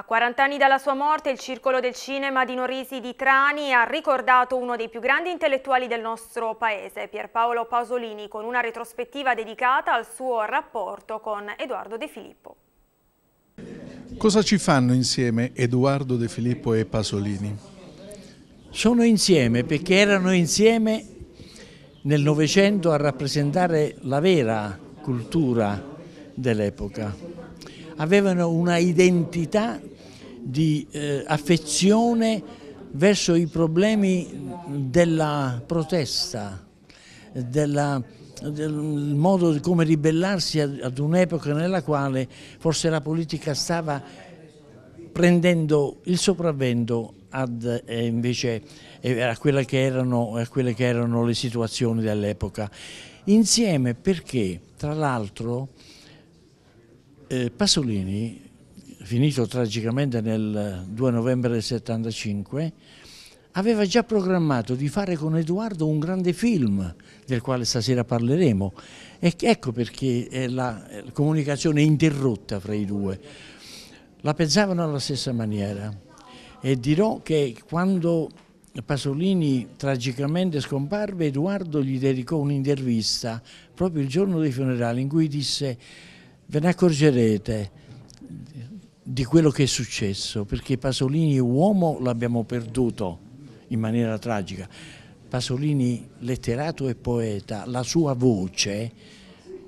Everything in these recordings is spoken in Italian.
A 40 anni dalla sua morte il Circolo del Cinema di Norisi di Trani ha ricordato uno dei più grandi intellettuali del nostro paese, Pierpaolo Pasolini, con una retrospettiva dedicata al suo rapporto con Edoardo De Filippo. Cosa ci fanno insieme Edoardo De Filippo e Pasolini? Sono insieme perché erano insieme nel Novecento a rappresentare la vera cultura dell'epoca avevano una identità di eh, affezione verso i problemi della protesta, della, del modo di come ribellarsi ad un'epoca nella quale forse la politica stava prendendo il sopravvento ad, eh, invece, eh, a, quelle erano, a, quelle che erano, le situazioni dell'epoca. Insieme perché, tra l'altro, eh, Pasolini, finito tragicamente nel 2 novembre del 75, aveva già programmato di fare con Edoardo un grande film del quale stasera parleremo. E ecco perché è la comunicazione è interrotta fra i due. La pensavano alla stessa maniera e dirò che quando Pasolini tragicamente scomparve, Edoardo gli dedicò un'intervista proprio il giorno dei funerali in cui disse ve ne accorgerete di quello che è successo, perché Pasolini uomo l'abbiamo perduto in maniera tragica. Pasolini letterato e poeta, la sua voce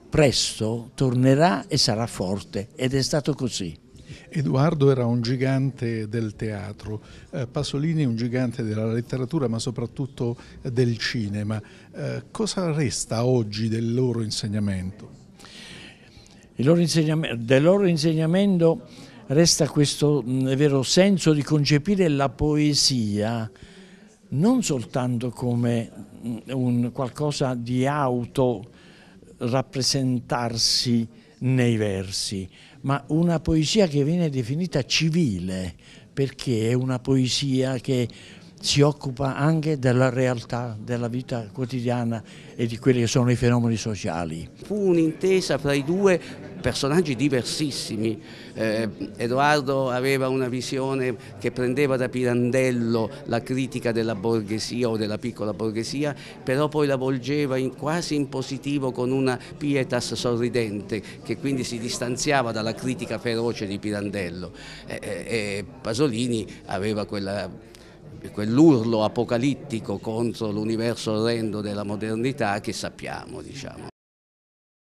presto tornerà e sarà forte ed è stato così. Edoardo era un gigante del teatro, eh, Pasolini un gigante della letteratura ma soprattutto eh, del cinema. Eh, cosa resta oggi del loro insegnamento? loro del loro insegnamento resta questo mm, vero senso di concepire la poesia non soltanto come mm, un qualcosa di auto rappresentarsi nei versi, ma una poesia che viene definita civile, perché è una poesia che si occupa anche della realtà, della vita quotidiana e di quelli che sono i fenomeni sociali. Fu un'intesa fra i due personaggi diversissimi. Eh, Edoardo aveva una visione che prendeva da Pirandello la critica della borghesia o della piccola borghesia, però poi la volgeva in, quasi in positivo con una pietas sorridente che quindi si distanziava dalla critica feroce di Pirandello. Eh, eh, Pasolini aveva quella quell'urlo apocalittico contro l'universo orrendo della modernità che sappiamo. Diciamo.